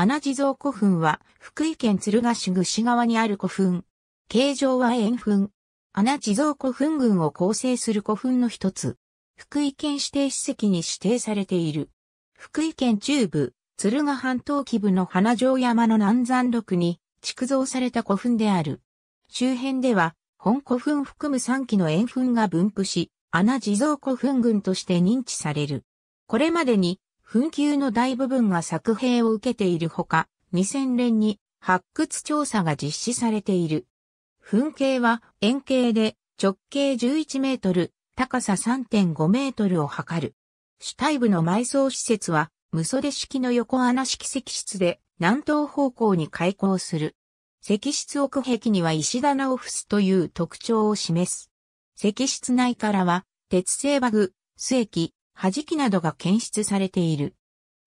穴地蔵古墳は、福井県鶴ヶ市具川にある古墳。形状は円墳。穴地蔵古墳群を構成する古墳の一つ。福井県指定史跡に指定されている。福井県中部、鶴ヶ半島基部の花城山の南山麓に、築造された古墳である。周辺では、本古墳含む3基の円墳が分布し、穴地蔵古墳群として認知される。これまでに、墳球の大部分が作兵を受けているほか、2000年に発掘調査が実施されている。墳形は円形で直径11メートル、高さ3.5メートルを測る。主体部の埋葬施設は、無袖式の横穴式石室で南東方向に開口する。石室奥壁には石棚を付すという特徴を示す。石室内からは、鉄製バグ、水液、弾きなどが検出されている。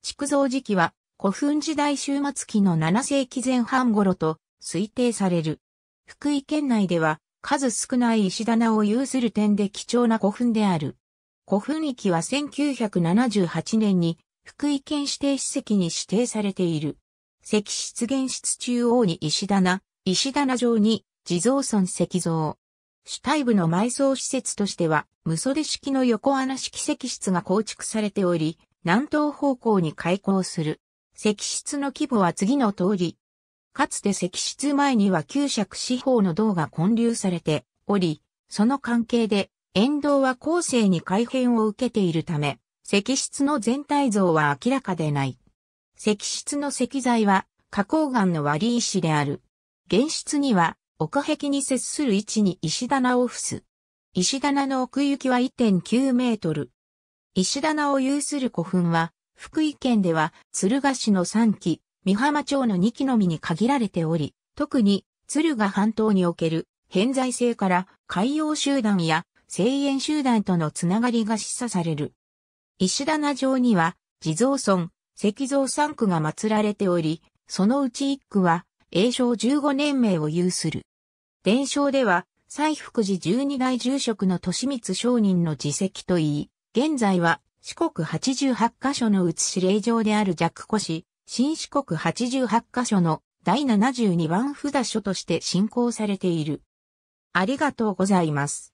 築造時期は古墳時代終末期の7世紀前半頃と推定される。福井県内では数少ない石棚を有する点で貴重な古墳である。古墳域は1978年に福井県指定史跡に指定されている。石室原室中央に石棚、石棚上に地蔵村石像。主体部の埋葬施設としては、無袖式の横穴式石室が構築されており、南東方向に開港する。石室の規模は次の通り。かつて石室前には旧尺四方の銅が混流されており、その関係で、沿道は後世に改変を受けているため、石室の全体像は明らかでない。石室の石材は花崗岩の割石である。原質には奥壁に接する位置に石棚を付す。石棚の奥行きは1.9メートル。石棚を有する古墳は、福井県では敦賀市の3基、美浜町の2基のみに限られており、特に鶴ヶ半島における偏在性から海洋集団や西園集団とのつながりが示唆される。石棚上には地蔵村、石蔵3区が祀られており、そのうち1区は永正15年名を有する。伝承では、西福寺十二代住職の利光商人の自責といい、現在は四国八十八カ所の写し霊場である弱古市、新四国八十八カ所の第七十二番札所として信仰されている。ありがとうございます。